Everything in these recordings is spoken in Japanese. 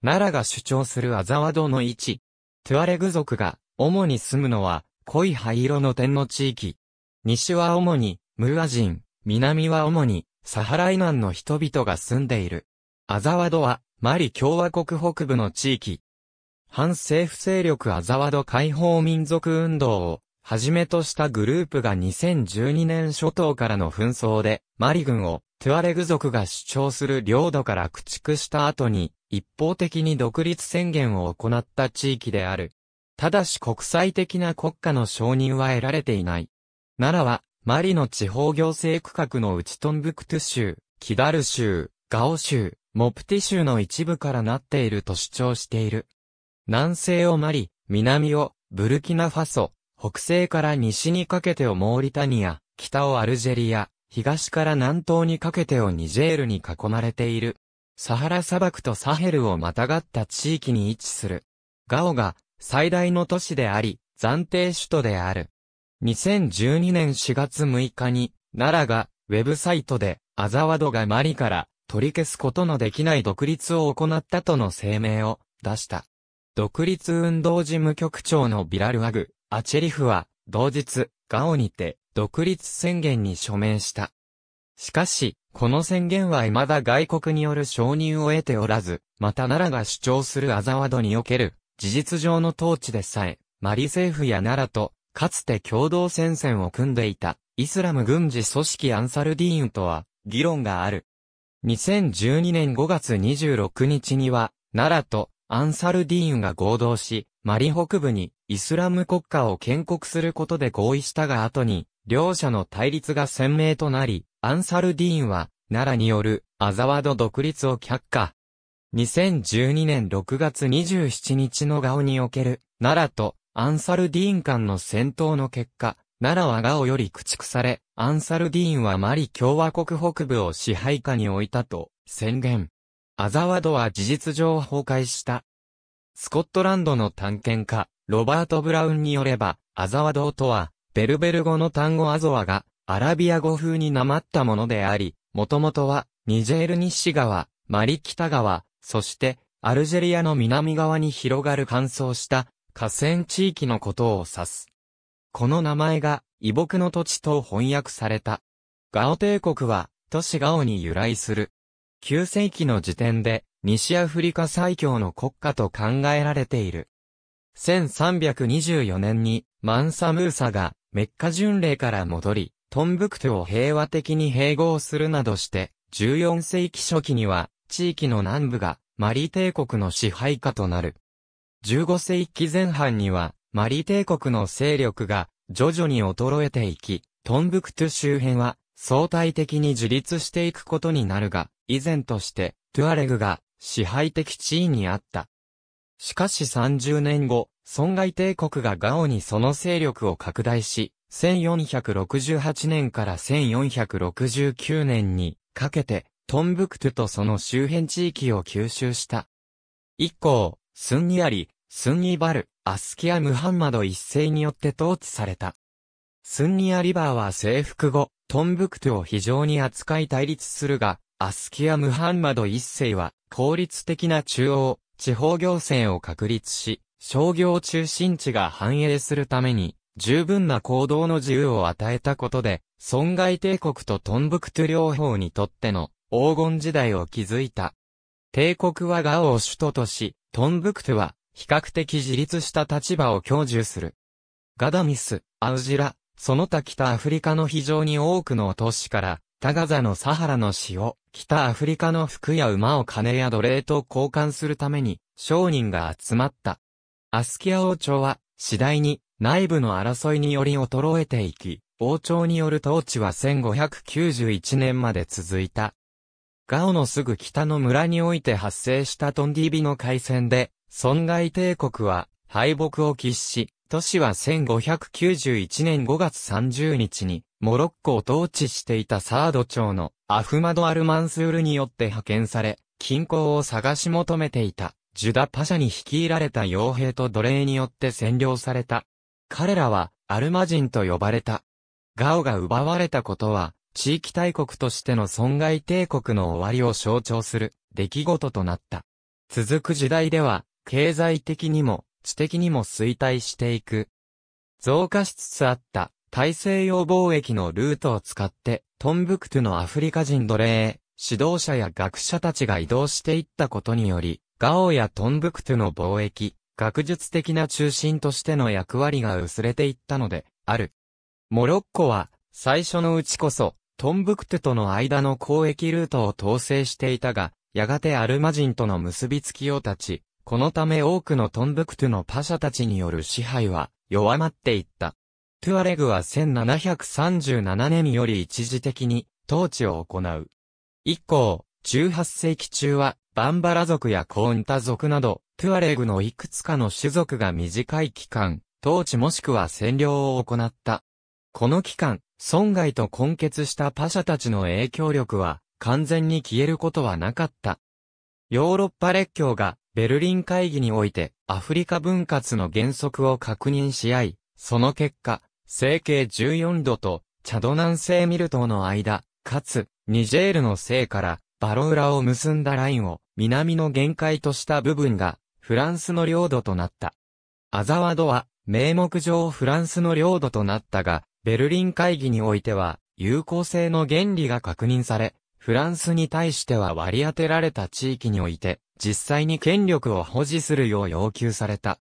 奈良が主張するアザワドの位置。トゥアレグ族が主に住むのは濃い灰色の点の地域。西は主にムーア人、南は主にサハライナンの人々が住んでいる。アザワドはマリ共和国北部の地域。反政府勢力アザワド解放民族運動をはじめとしたグループが2012年初頭からの紛争で、マリ軍をトゥアレグ族が主張する領土から駆逐した後に、一方的に独立宣言を行った地域である。ただし国際的な国家の承認は得られていない。奈良は、マリの地方行政区画のウチトンブクトゥ州、キダル州、ガオ州、モプティ州の一部からなっていると主張している。南西をマリ、南をブルキナファソ、北西から西にかけてをモーリタニア、北をアルジェリア、東から南東にかけてをニジェールに囲まれている。サハラ砂漠とサヘルをまたがった地域に位置する。ガオが最大の都市であり、暫定首都である。2012年4月6日に、奈良がウェブサイトで、アザワドがマリから取り消すことのできない独立を行ったとの声明を出した。独立運動事務局長のビラルアグ、アチェリフは、同日、ガオにて、独立宣言に署名した。しかし、この宣言は未だ外国による承認を得ておらず、また奈良が主張するアザワドにおける事実上の統治でさえ、マリ政府や奈良と、かつて共同戦線を組んでいた、イスラム軍事組織アンサルディーンとは、議論がある。2012年5月26日には、奈良とアンサルディーンが合同し、マリ北部にイスラム国家を建国することで合意したが後に、両者の対立が鮮明となり、アンサルディーンは、奈良によるアザワード独立を却下。2012年6月27日のガオにおける、奈良とアンサルディーン間の戦闘の結果、奈良はガオより駆逐され、アンサルディーンはマリ共和国北部を支配下に置いたと宣言。アザワードは事実上崩壊した。スコットランドの探検家、ロバート・ブラウンによれば、アザワドとは、ベルベル語の単語アゾワが、アラビア語風になまったものであり、もともとは、ニジェール西側、マリ北側、そして、アルジェリアの南側に広がる乾燥した河川地域のことを指す。この名前が、異木の土地と翻訳された。ガオ帝国は、都市ガオに由来する。9世紀の時点で、西アフリカ最強の国家と考えられている。1324年に、マンサムーサが、メッカ巡礼から戻り、トンブクトを平和的に併合するなどして、14世紀初期には、地域の南部が、マリ帝国の支配下となる。15世紀前半には、マリ帝国の勢力が、徐々に衰えていき、トンブクトゥ周辺は、相対的に自立していくことになるが、以前として、トゥアレグが、支配的地位にあった。しかし30年後、損害帝国がガオにその勢力を拡大し、1468年から1469年にかけて、トンブクトゥとその周辺地域を吸収した。以降、スンニアリ、スンニバル、アスキア・ムハンマド一世によって統治された。スンニアリバーは征服後、トンブクトゥを非常に扱い対立するが、アスキア・ムハンマド一世は効率的な中央、地方行政を確立し、商業中心地が繁栄するために、十分な行動の自由を与えたことで、損害帝国とトンブクトゥ両方にとっての黄金時代を築いた。帝国はガオを首都とし、トンブクトゥは比較的自立した立場を享受する。ガダミス、アウジラ、その他北アフリカの非常に多くの都市から、タガザのサハラの死を、北アフリカの服や馬を金や奴隷と交換するために、商人が集まった。アスキア王朝は、次第に、内部の争いにより衰えていき、王朝による統治は1591年まで続いた。ガオのすぐ北の村において発生したトンディビの海戦で、損害帝国は敗北を喫し、都市は1591年5月30日に、モロッコを統治していたサード朝のアフマド・アルマンスールによって派遣され、均衡を探し求めていた、ジュダ・パシャに率いられた傭兵と奴隷によって占領された。彼らはアルマ人と呼ばれた。ガオが奪われたことは、地域大国としての損害帝国の終わりを象徴する出来事となった。続く時代では、経済的にも知的にも衰退していく。増加しつつあった大西洋貿易のルートを使って、トンブクトゥのアフリカ人奴隷、指導者や学者たちが移動していったことにより、ガオやトンブクトゥの貿易、学術的な中心としての役割が薄れていったので、ある。モロッコは、最初のうちこそ、トンブクトゥとの間の交易ルートを統制していたが、やがてアルマ人との結びつきを立ち、このため多くのトンブクトゥのパシャたちによる支配は弱まっていった。トゥアレグは1737年より一時的に統治を行う。以降、18世紀中はバンバラ族やコーンタ族など、トゥアレグのいくつかの種族が短い期間、統治もしくは占領を行った。この期間、損害と根結したパシャたちの影響力は、完全に消えることはなかった。ヨーロッパ列強が、ベルリン会議において、アフリカ分割の原則を確認し合い、その結果、成形14度と、チャド南西ミル島の間、かつ、ニジェールの西から、バロウラを結んだラインを南の限界とした部分がフランスの領土となった。アザワドは名目上フランスの領土となったが、ベルリン会議においては有効性の原理が確認され、フランスに対しては割り当てられた地域において、実際に権力を保持するよう要求された。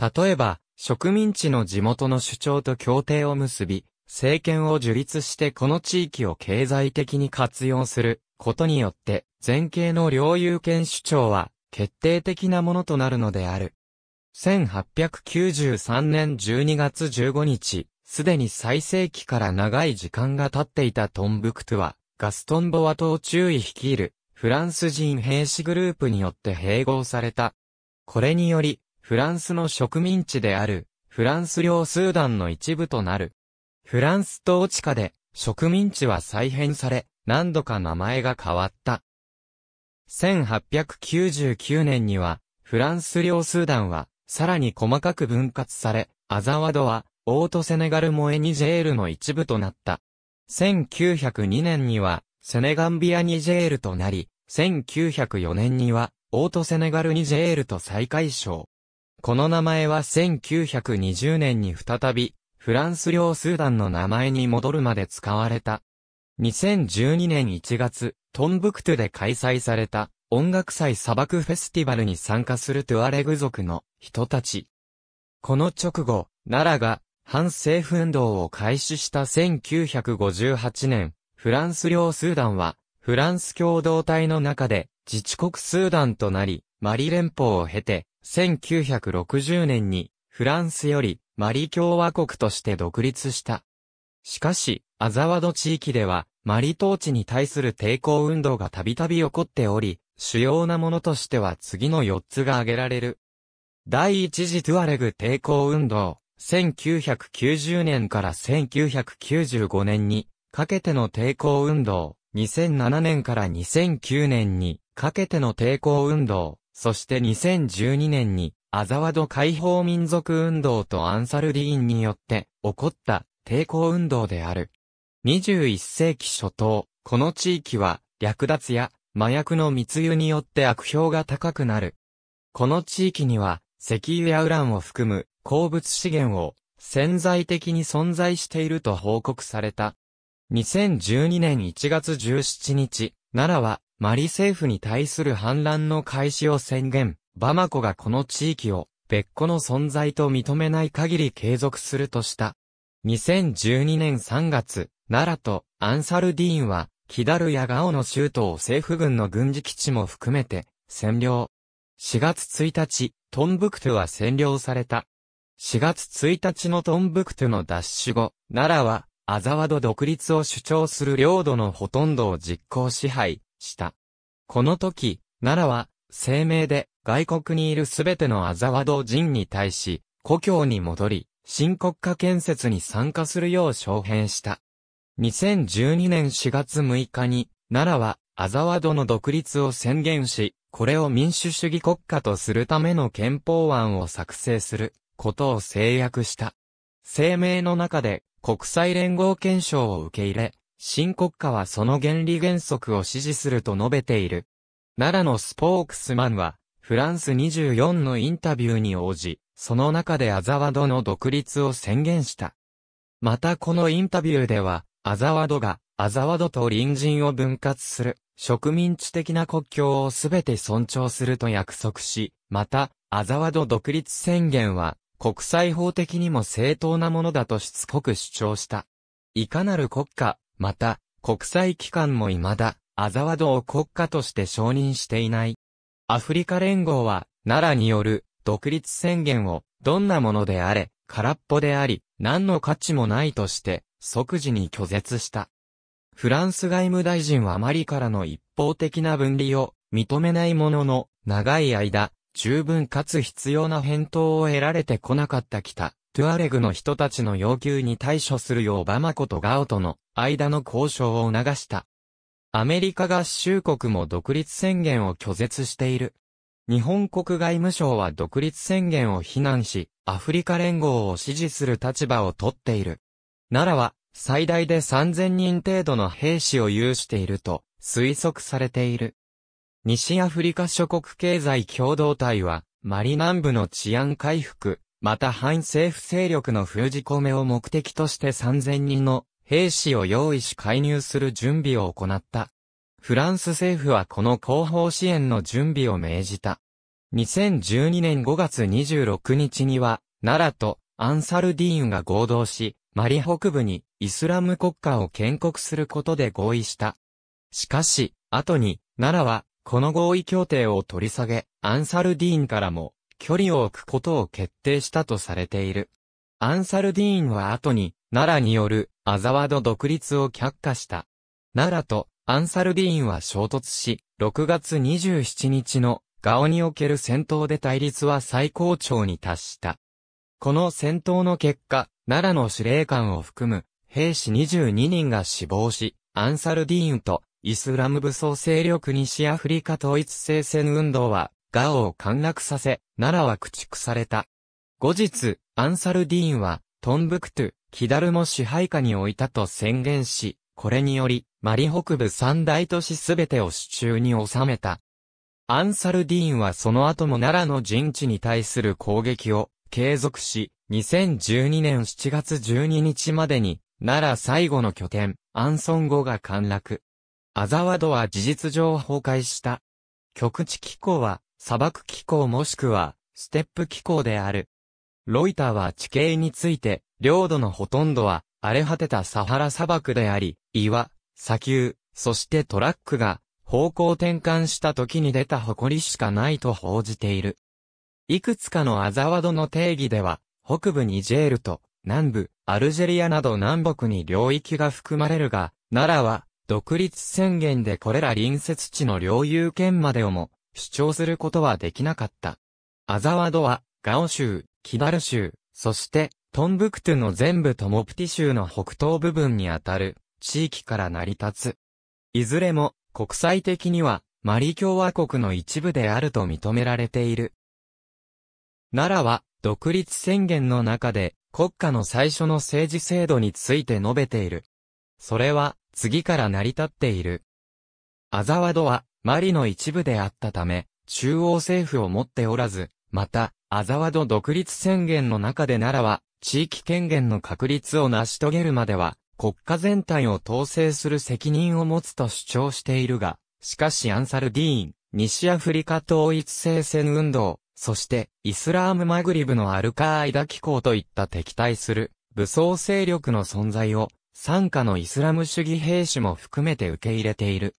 例えば、植民地の地元の主張と協定を結び、政権を樹立してこの地域を経済的に活用することによって、前景の領有権主張は、決定的なものとなるのである。1893年12月15日、すでに最盛期から長い時間が経っていたトンブクトゥは、ガストンボワ島中尉率いる、フランス人兵士グループによって併合された。これにより、フランスの植民地である、フランス領スーダンの一部となる。フランス統治下で、植民地は再編され、何度か名前が変わった。1899年には、フランス領スーダンは、さらに細かく分割され、アザワドは、オートセネガルモエニジェールの一部となった。1902年には、セネガンビアニジェールとなり、1904年には、オートセネガルニジェールと再解消。この名前は1920年に再び、フランス領スーダンの名前に戻るまで使われた。2012年1月、トンブクトゥで開催された音楽祭砂漠フェスティバルに参加するトゥアレグ族の人たち。この直後、奈良が反政府運動を開始した1958年、フランス領スーダンは、フランス共同体の中で自治国スーダンとなり、マリ連邦を経て、1960年にフランスよりマリ共和国として独立した。しかし、アザワド地域では、マリ統治に対する抵抗運動がたびたび起こっており、主要なものとしては次の4つが挙げられる。第一次トゥアレグ抵抗運動、1990年から1995年にかけての抵抗運動、2007年から2009年にかけての抵抗運動、そして2012年にアザワド解放民族運動とアンサルリーンによって起こった抵抗運動である。21世紀初頭、この地域は、略奪や麻薬の密輸によって悪評が高くなる。この地域には、石油やウランを含む鉱物資源を潜在的に存在していると報告された。2012年1月17日、奈良はマリ政府に対する反乱の開始を宣言、バマコがこの地域を別個の存在と認めない限り継続するとした。2012年3月、奈良とアンサルディーンは、キダルやガオの州都を政府軍の軍事基地も含めて、占領。4月1日、トンブクトゥは占領された。4月1日のトンブクトゥの奪取後、奈良は、アザワド独立を主張する領土のほとんどを実行支配した。この時、奈良は、声明で、外国にいるすべてのアザワド人に対し、故郷に戻り、新国家建設に参加するよう招聘した。2012年4月6日に、奈良は、アザワドの独立を宣言し、これを民主主義国家とするための憲法案を作成することを制約した。声明の中で国際連合憲章を受け入れ、新国家はその原理原則を支持すると述べている。奈良のスポークスマンは、フランス24のインタビューに応じ、その中でアザワドの独立を宣言した。またこのインタビューでは、アザワドが、アザワドと隣人を分割する、植民地的な国境をすべて尊重すると約束し、また、アザワド独立宣言は、国際法的にも正当なものだとしつこく主張した。いかなる国家、また、国際機関も未だ、アザワドを国家として承認していない。アフリカ連合は、奈良による独立宣言を、どんなものであれ、空っぽであり、何の価値もないとして、即時に拒絶した。フランス外務大臣はマリからの一方的な分離を認めないものの、長い間、十分かつ必要な返答を得られてこなかった北、トゥアレグの人たちの要求に対処するようバマコとガオとの間の交渉を促した。アメリカ合衆国も独立宣言を拒絶している。日本国外務省は独立宣言を非難し、アフリカ連合を支持する立場をとっている。奈良は、最大で3000人程度の兵士を有していると、推測されている。西アフリカ諸国経済共同体は、マリ南部の治安回復、また反政府勢力の封じ込めを目的として3000人の兵士を用意し介入する準備を行った。フランス政府はこの後方支援の準備を命じた。2012年5月26日には、奈良とアンサルディーンが合同し、マリ北部にイスラム国家を建国することで合意した。しかし、後に、奈良は、この合意協定を取り下げ、アンサルディーンからも、距離を置くことを決定したとされている。アンサルディーンは後に、奈良による、アザワド独立を却下した。奈良と、アンサルディーンは衝突し、6月27日のガオにおける戦闘で対立は最高潮に達した。この戦闘の結果、奈良の司令官を含む兵士22人が死亡し、アンサルディーンとイスラム武装勢力西アフリカ統一聖戦運動は、ガオを陥落させ、奈良は駆逐された。後日、アンサルディーンは、トンブクトゥ、キダルも支配下に置いたと宣言し、これにより、マリ北部三大都市すべてを手中に収めた。アンサルディーンはその後も奈良の陣地に対する攻撃を継続し、2012年7月12日までに、奈良最後の拠点、アンソン後が陥落。アザワドは事実上崩壊した。極地気候は、砂漠気候もしくは、ステップ気候である。ロイターは地形について、領土のほとんどは、荒れ果てたサハラ砂漠であり、岩、砂丘、そしてトラックが方向転換した時に出た埃しかないと報じている。いくつかのアザワドの定義では、北部ニジェールと南部、アルジェリアなど南北に領域が含まれるが、奈良は独立宣言でこれら隣接地の領有権までをも主張することはできなかった。アザワドは、ガオ州、キダル州、そして、トンブクトゥの全部トモプティ州の北東部分にあたる。地域から成り立つ。いずれも国際的にはマリ共和国の一部であると認められている。奈良は独立宣言の中で国家の最初の政治制度について述べている。それは次から成り立っている。アザワドはマリの一部であったため、中央政府を持っておらず、また、アザワド独立宣言の中で奈良は、地域権限の確立を成し遂げるまでは、国家全体を統制する責任を持つと主張しているが、しかしアンサルディーン、西アフリカ統一聖戦運動、そしてイスラームマグリブのアルカーイダ機構といった敵対する武装勢力の存在を、参加のイスラム主義兵士も含めて受け入れている。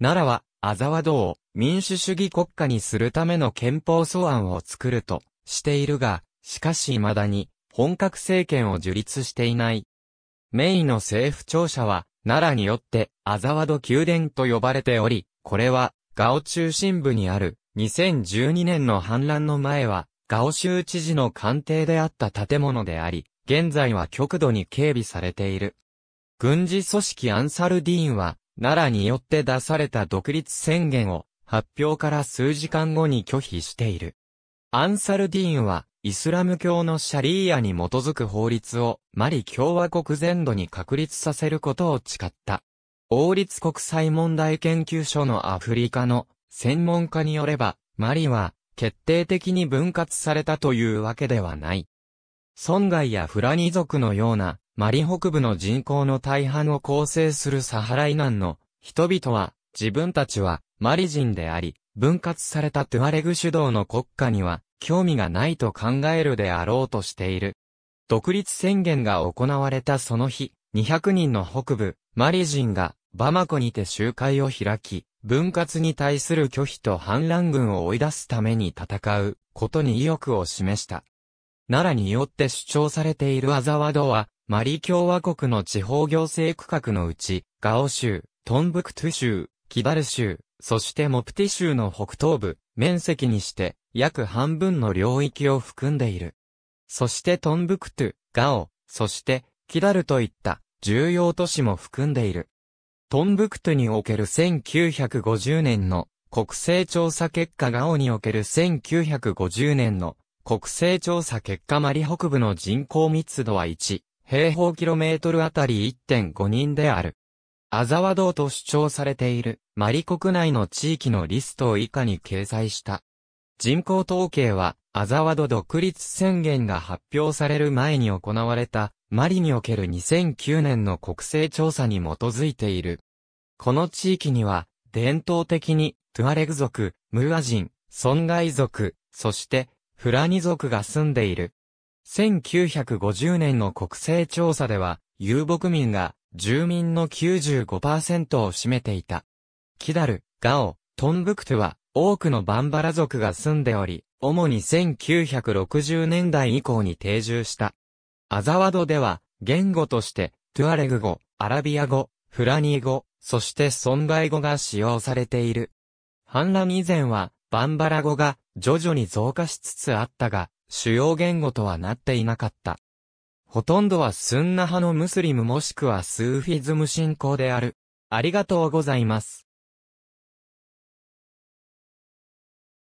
奈良は、アザワドを民主主義国家にするための憲法草案を作るとしているが、しかし未だに本格政権を樹立していないメイの政府庁舎は、奈良によって、アザワド宮殿と呼ばれており、これは、ガオ中心部にある、2012年の反乱の前は、ガオ州知事の官邸であった建物であり、現在は極度に警備されている。軍事組織アンサルディーンは、奈良によって出された独立宣言を、発表から数時間後に拒否している。アンサルディーンは、イスラム教のシャリーアに基づく法律をマリ共和国全土に確立させることを誓った。王立国際問題研究所のアフリカの専門家によれば、マリは決定的に分割されたというわけではない。損害やフラニ族のようなマリ北部の人口の大半を構成するサハラナ南の人々は自分たちはマリ人であり、分割されたトゥアレグ主導の国家には興味がないと考えるであろうとしている。独立宣言が行われたその日、200人の北部、マリ人が、バマコにて集会を開き、分割に対する拒否と反乱軍を追い出すために戦うことに意欲を示した。奈良によって主張されているアザワドは、マリ共和国の地方行政区画のうち、ガオ州、トンブクトゥ州、キバル州、そしてモプティ州の北東部、面積にして、約半分の領域を含んでいる。そしてトンブクトゥ、ガオ、そしてキダルといった重要都市も含んでいる。トンブクトゥにおける1950年の国勢調査結果ガオにおける1950年の国勢調査結果マリ北部の人口密度は1、平方キロメートルあたり1.5人である。アザワ道と主張されているマリ国内の地域のリストを以下に掲載した。人口統計は、アザワド独立宣言が発表される前に行われた、マリにおける2009年の国勢調査に基づいている。この地域には、伝統的に、トゥアレグ族、ムーア人、ガイ族、そして、フラニ族が住んでいる。1950年の国勢調査では、遊牧民が、住民の95%を占めていた。キダル、ガオ、トンブクトゥは、多くのバンバラ族が住んでおり、主に1960年代以降に定住した。アザワドでは、言語として、トゥアレグ語、アラビア語、フラニー語、そして損外語が使用されている。反乱以前は、バンバラ語が徐々に増加しつつあったが、主要言語とはなっていなかった。ほとんどはスンナ派のムスリムもしくはスーフィズム信仰である。ありがとうございます。